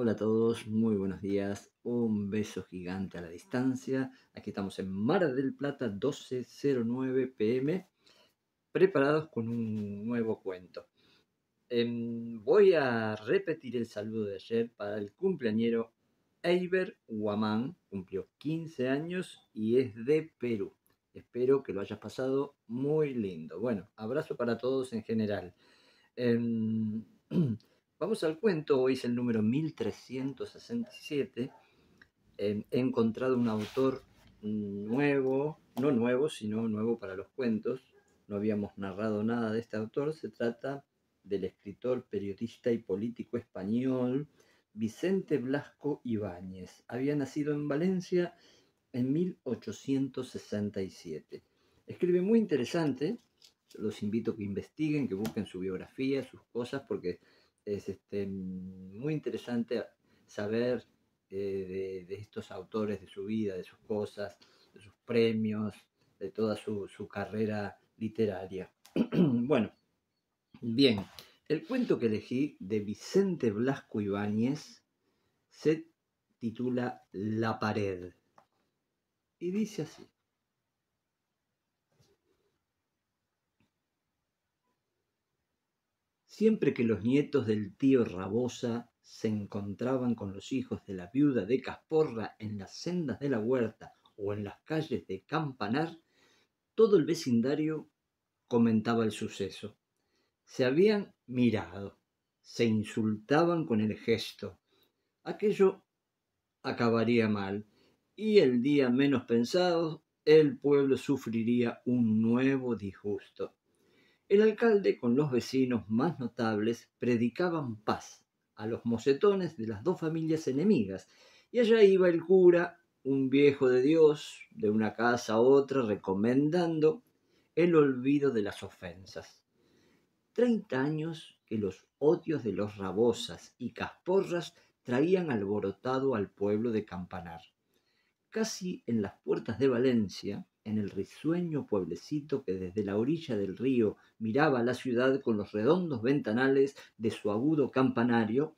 Hola a todos, muy buenos días. Un beso gigante a la distancia. Aquí estamos en Mar del Plata, 12.09 pm, preparados con un nuevo cuento. Em, voy a repetir el saludo de ayer para el cumpleañero Eiber Guamán. Cumplió 15 años y es de Perú. Espero que lo hayas pasado muy lindo. Bueno, abrazo para todos en general. Em, Vamos al cuento, hoy es el número 1367. Em, he encontrado un autor nuevo, no nuevo, sino nuevo para los cuentos. No habíamos narrado nada de este autor. Se trata del escritor, periodista y político español Vicente Blasco Ibáñez. Había nacido en Valencia en 1867. Escribe muy interesante. Los invito a que investiguen, que busquen su biografía, sus cosas, porque es este, muy interesante saber eh, de, estos autores, de su vida, de sus cosas, de sus premios, de toda su, su carrera literaria. bueno, bien, el cuento que elegí de Vicente Blasco Ibáñez se titula La pared y dice así. Siempre que los nietos del tío Rabosa se encontraban con los hijos de la viuda de Casporra en las sendas de la huerta o en las calles de Campanar, todo el vecindario comentaba el suceso. Se habían mirado, se insultaban con el gesto. Aquello acabaría mal, y el día menos pensado el pueblo sufriría un nuevo disgusto. El alcalde con los vecinos más notables predicaban paz a los mocetones de las dos familias enemigas, y allá iba el cura, un viejo de Dios, de una casa a otra, recomendando el olvido de las ofensas. Treinta años que los odios de los rabosas y casporras traían alborotado al pueblo de Campanar. Casi en las puertas de Valencia, en el risueño pueblecito que desde la orilla del río miraba la ciudad con los redondos ventanales de su agudo campanario,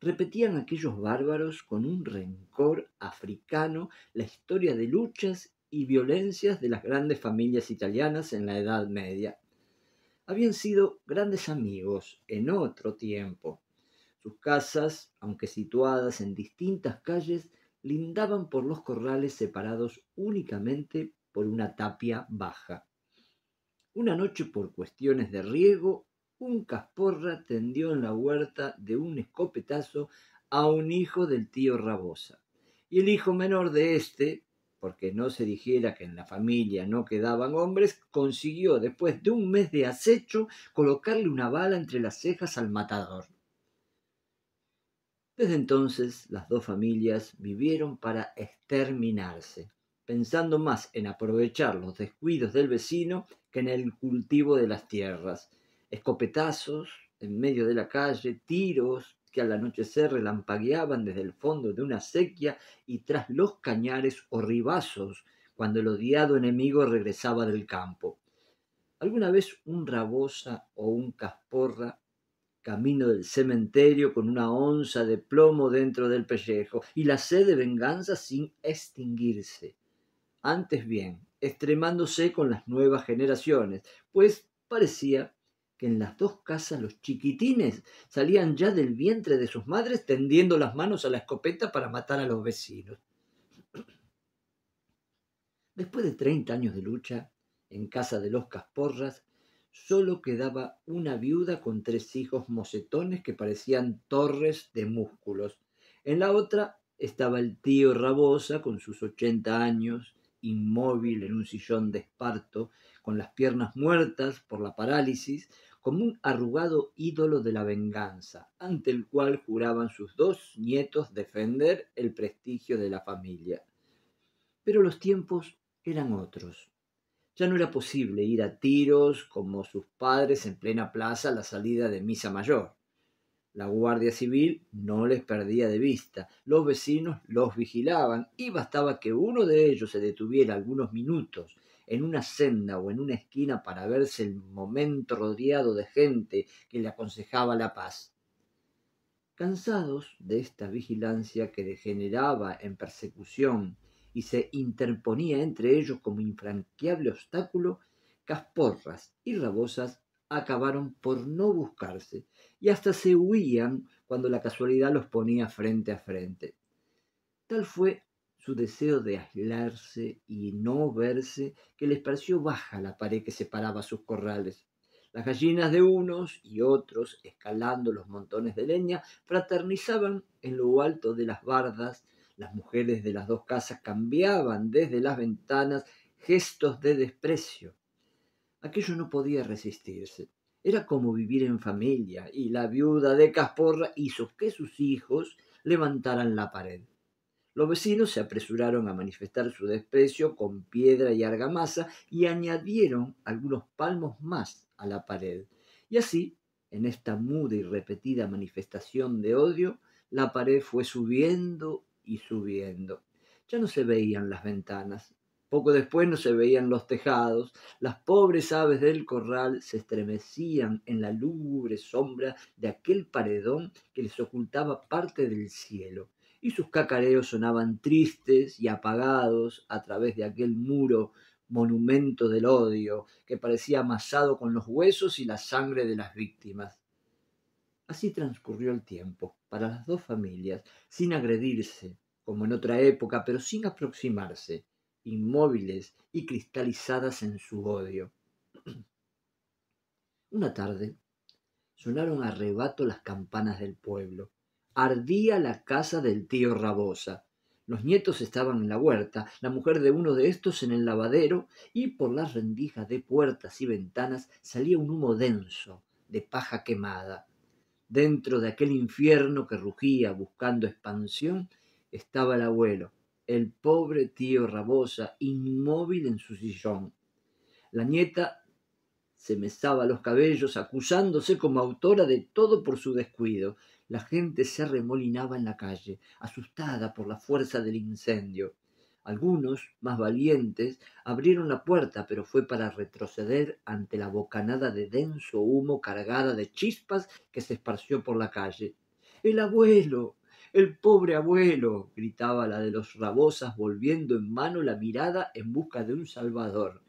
repetían aquellos bárbaros con un rencor africano la historia de luchas y violencias de las grandes familias italianas en la Edad Media. Habían sido grandes amigos en otro tiempo. Sus casas, aunque situadas en distintas calles, lindaban por los corrales separados únicamente por una tapia baja. Una noche por cuestiones de riego, un casporra tendió en la huerta de un escopetazo a un hijo del tío Rabosa. Y el hijo menor de éste, porque no se dijera que en la familia no quedaban hombres, consiguió, después de un mes de acecho, colocarle una bala entre las cejas al matador. Desde entonces las dos familias vivieron para exterminarse pensando más en aprovechar los descuidos del vecino que en el cultivo de las tierras. Escopetazos en medio de la calle, tiros que al anochecer relampagueaban desde el fondo de una sequía y tras los cañares o ribazos cuando el odiado enemigo regresaba del campo. ¿Alguna vez un rabosa o un casporra camino del cementerio con una onza de plomo dentro del pellejo y la sed de venganza sin extinguirse? antes bien, extremándose con las nuevas generaciones, pues parecía que en las dos casas los chiquitines salían ya del vientre de sus madres tendiendo las manos a la escopeta para matar a los vecinos. Después de 30 años de lucha, en casa de los Casporras, solo quedaba una viuda con tres hijos mocetones que parecían torres de músculos. En la otra estaba el tío Rabosa con sus 80 años, inmóvil en un sillón de esparto, con las piernas muertas por la parálisis, como un arrugado ídolo de la venganza, ante el cual juraban sus dos nietos defender el prestigio de la familia. Pero los tiempos eran otros. Ya no era posible ir a tiros como sus padres en plena plaza a la salida de misa mayor. La Guardia Civil no les perdía de vista, los vecinos los vigilaban y bastaba que uno de ellos se detuviera algunos minutos en una senda o en una esquina para verse el momento rodeado de gente que le aconsejaba la paz. Cansados de esta vigilancia que degeneraba en persecución y se interponía entre ellos como infranqueable obstáculo, Casporras y Rabosas acabaron por no buscarse y hasta se huían cuando la casualidad los ponía frente a frente. Tal fue su deseo de aislarse y no verse que les pareció baja la pared que separaba sus corrales. Las gallinas de unos y otros, escalando los montones de leña, fraternizaban en lo alto de las bardas, las mujeres de las dos casas cambiaban desde las ventanas gestos de desprecio Aquello no podía resistirse. Era como vivir en familia, y la viuda de Casporra hizo que sus hijos levantaran la pared. Los vecinos se apresuraron a manifestar su desprecio con piedra y argamasa y añadieron algunos palmos más a la pared. Y así, en esta muda y repetida manifestación de odio, la pared fue subiendo y subiendo. Ya no se veían las ventanas, poco después no se veían los tejados, las pobres aves del corral se estremecían en la lúgubre sombra de aquel paredón que les ocultaba parte del cielo, y sus cacareos sonaban tristes y apagados a través de aquel muro monumento del odio que parecía amasado con los huesos y la sangre de las víctimas. Así transcurrió el tiempo, para las dos familias, sin agredirse, como en otra época, pero sin aproximarse inmóviles y cristalizadas en su odio. Una tarde sonaron a rebato las campanas del pueblo. Ardía la casa del tío Rabosa. Los nietos estaban en la huerta, la mujer de uno de estos en el lavadero, y por las rendijas de puertas y ventanas salía un humo denso, de paja quemada. Dentro de aquel infierno que rugía buscando expansión, estaba el abuelo, el pobre tío Rabosa, inmóvil en su sillón. La nieta se mesaba los cabellos, acusándose como autora de todo por su descuido. La gente se remolinaba en la calle, asustada por la fuerza del incendio. Algunos, más valientes, abrieron la puerta, pero fue para retroceder ante la bocanada de denso humo cargada de chispas que se esparció por la calle. El abuelo, el pobre abuelo, gritaba la de los rabosas, volviendo en mano la mirada en busca de un salvador.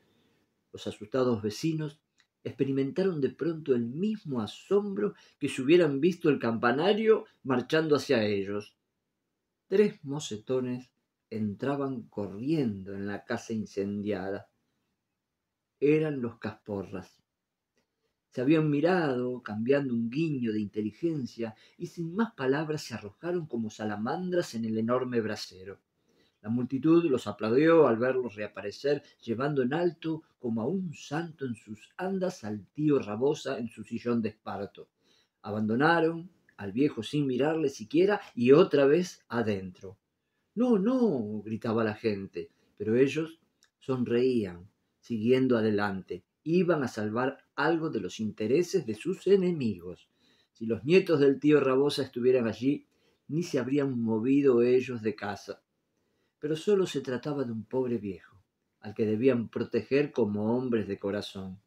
Los asustados vecinos experimentaron de pronto el mismo asombro que si hubieran visto el campanario marchando hacia ellos. Tres mocetones entraban corriendo en la casa incendiada. Eran los casporras. Se habían mirado, cambiando un guiño de inteligencia, y sin más palabras se arrojaron como salamandras en el enorme brasero. La multitud los aplaudió al verlos reaparecer, llevando en alto como a un santo en sus andas al tío Rabosa en su sillón de esparto. Abandonaron al viejo sin mirarle siquiera y otra vez adentro. No, no, gritaba la gente, pero ellos sonreían, siguiendo adelante, iban a salvar algo de los intereses de sus enemigos. Si los nietos del tío Rabosa estuvieran allí, ni se habrían movido ellos de casa. Pero solo se trataba de un pobre viejo, al que debían proteger como hombres de corazón.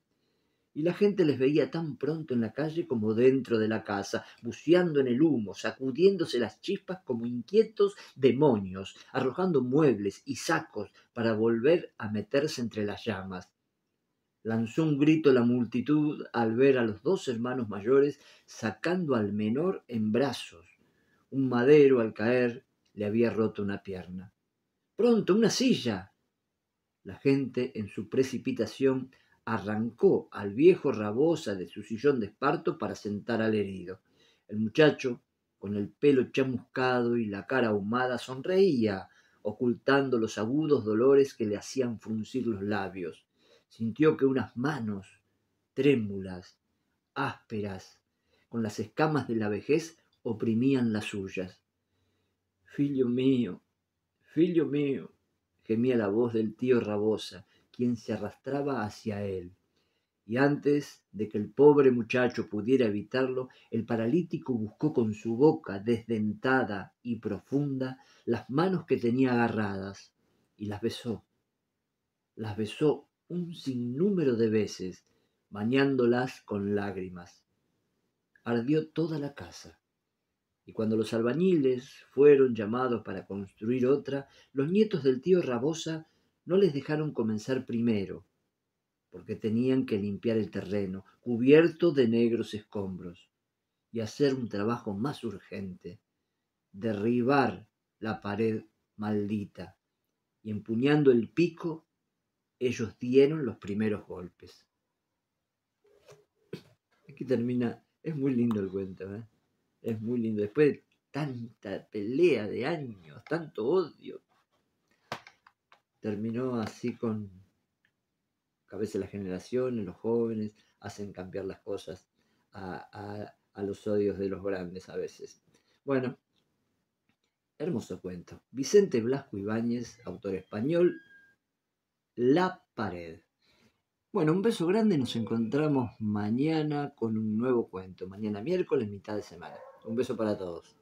Y la gente les veía tan pronto en la calle como dentro de la casa, buceando en el humo, sacudiéndose las chispas como inquietos demonios, arrojando muebles y sacos para volver a meterse entre las llamas Lanzó un grito la multitud al ver a los dos hermanos mayores sacando al menor en brazos. Un madero al caer le había roto una pierna. Pronto, una silla. La gente en su precipitación arrancó al viejo Rabosa de su sillón de esparto para sentar al herido. El muchacho, con el pelo chamuscado y la cara ahumada, sonreía, ocultando los agudos dolores que le hacían fruncir los labios sintió que unas manos, trémulas, ásperas, con las escamas de la vejez, oprimían las suyas. Filio mío, filio mío, gemía la voz del tío Rabosa, quien se arrastraba hacia él. Y antes de que el pobre muchacho pudiera evitarlo, el paralítico buscó con su boca desdentada y profunda las manos que tenía agarradas y las besó. Las besó un sinnúmero de veces, bañándolas con lágrimas. Ardió toda la casa, y cuando los albañiles fueron llamados para construir otra, los nietos del tío Rabosa no les dejaron comenzar primero, porque tenían que limpiar el terreno, cubierto de negros escombros, y hacer un trabajo más urgente, derribar la pared maldita, y empuñando el pico ellos dieron los primeros golpes. Aquí termina, es muy lindo el cuento, ¿eh? es muy lindo. Después de tanta pelea de años, tanto odio, terminó así con cabeza veces las generaciones, los jóvenes, hacen cambiar las cosas a, a los odios de los grandes a veces. Bueno, hermoso cuento. Vicente Blasco Ibáñez, autor español, la pared. Bueno, un beso grande, nos encontramos mañana con un nuevo cuento, mañana miércoles, mitad de semana. Un beso para todos.